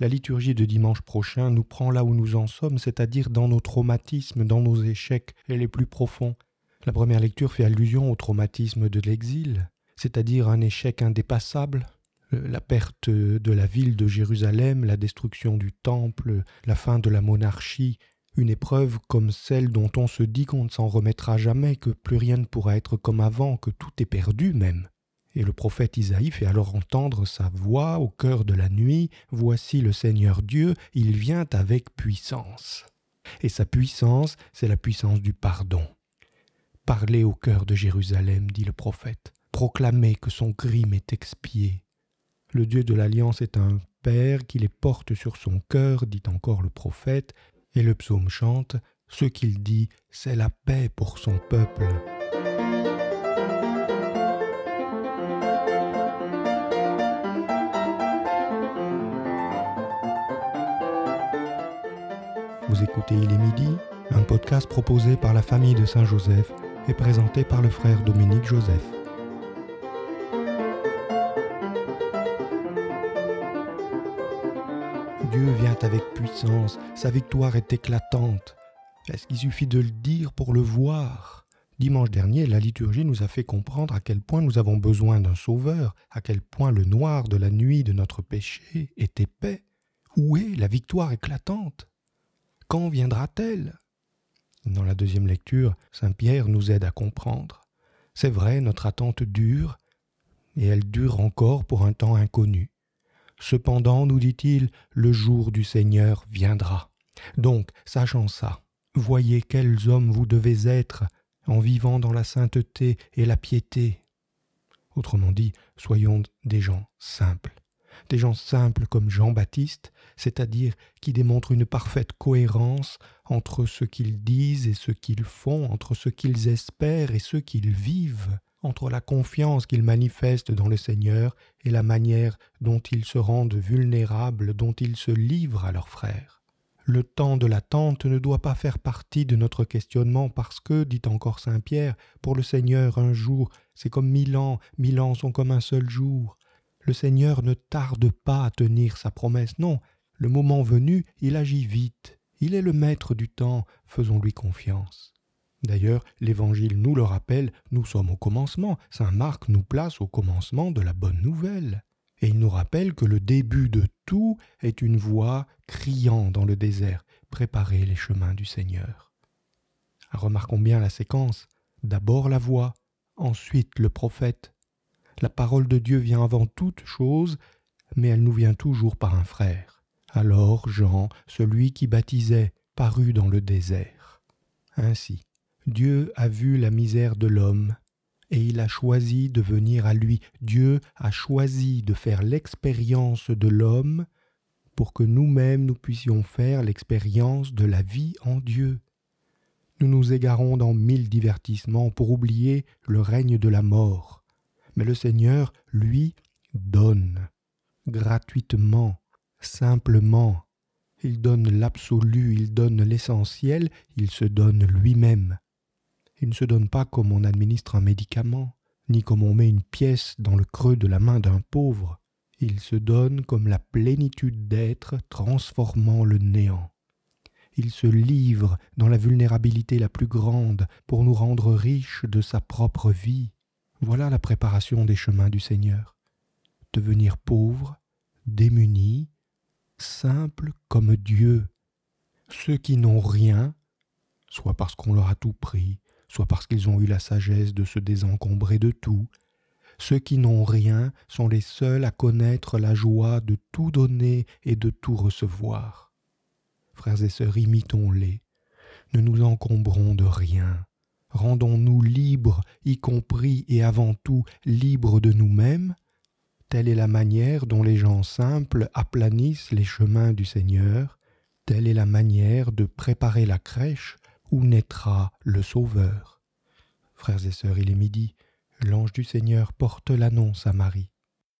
La liturgie de dimanche prochain nous prend là où nous en sommes, c'est-à-dire dans nos traumatismes, dans nos échecs les plus profonds. La première lecture fait allusion au traumatisme de l'exil, c'est-à-dire un échec indépassable, euh, la perte de la ville de Jérusalem, la destruction du temple, la fin de la monarchie, une épreuve comme celle dont on se dit qu'on ne s'en remettra jamais, que plus rien ne pourra être comme avant, que tout est perdu même. Et le prophète Isaïe fait alors entendre sa voix au cœur de la nuit, Voici le Seigneur Dieu, il vient avec puissance. Et sa puissance, c'est la puissance du pardon. Parlez au cœur de Jérusalem, dit le prophète, proclamez que son crime est expié. Le Dieu de l'Alliance est un Père qui les porte sur son cœur, dit encore le prophète, et le psaume chante, ce qu'il dit, c'est la paix pour son peuple. Vous écoutez Il est midi, un podcast proposé par la famille de Saint-Joseph et présenté par le frère Dominique Joseph. Dieu vient avec puissance, sa victoire est éclatante. Est-ce qu'il suffit de le dire pour le voir Dimanche dernier, la liturgie nous a fait comprendre à quel point nous avons besoin d'un sauveur, à quel point le noir de la nuit de notre péché est épais. Où est la victoire éclatante quand viendra-t-elle Dans la deuxième lecture, Saint Pierre nous aide à comprendre. C'est vrai, notre attente dure, et elle dure encore pour un temps inconnu. Cependant, nous dit-il, le jour du Seigneur viendra. Donc, sachant ça, voyez quels hommes vous devez être en vivant dans la sainteté et la piété. Autrement dit, soyons des gens simples, des gens simples comme Jean-Baptiste, c'est-à-dire qui démontrent une parfaite cohérence entre ce qu'ils disent et ce qu'ils font, entre ce qu'ils espèrent et ce qu'ils vivent, entre la confiance qu'ils manifestent dans le Seigneur et la manière dont ils se rendent vulnérables, dont ils se livrent à leurs frères. Le temps de l'attente ne doit pas faire partie de notre questionnement parce que, dit encore Saint Pierre, pour le Seigneur un jour, c'est comme mille ans, mille ans sont comme un seul jour le Seigneur ne tarde pas à tenir sa promesse, non, le moment venu, il agit vite, il est le maître du temps, faisons-lui confiance. D'ailleurs, l'Évangile nous le rappelle, nous sommes au commencement, Saint Marc nous place au commencement de la bonne nouvelle, et il nous rappelle que le début de tout est une voix criant dans le désert, préparez les chemins du Seigneur. Remarquons bien la séquence, d'abord la voix, ensuite le prophète, la parole de Dieu vient avant toute chose, mais elle nous vient toujours par un frère. Alors Jean, celui qui baptisait, parut dans le désert. Ainsi, Dieu a vu la misère de l'homme, et il a choisi de venir à lui. Dieu a choisi de faire l'expérience de l'homme pour que nous-mêmes nous puissions faire l'expérience de la vie en Dieu. Nous nous égarons dans mille divertissements pour oublier le règne de la mort. Mais le Seigneur, lui, donne gratuitement, simplement. Il donne l'absolu, il donne l'essentiel, il se donne lui-même. Il ne se donne pas comme on administre un médicament, ni comme on met une pièce dans le creux de la main d'un pauvre. Il se donne comme la plénitude d'être transformant le néant. Il se livre dans la vulnérabilité la plus grande pour nous rendre riches de sa propre vie. Voilà la préparation des chemins du Seigneur. Devenir pauvre, démuni, simple comme Dieu. Ceux qui n'ont rien, soit parce qu'on leur a tout pris, soit parce qu'ils ont eu la sagesse de se désencombrer de tout, ceux qui n'ont rien sont les seuls à connaître la joie de tout donner et de tout recevoir. Frères et sœurs, imitons-les, ne nous encombrons de rien rendons-nous libres, y compris et avant tout libres de nous-mêmes, telle est la manière dont les gens simples aplanissent les chemins du Seigneur, telle est la manière de préparer la crèche où naîtra le Sauveur. Frères et sœurs, il est midi, l'ange du Seigneur porte l'annonce à Marie.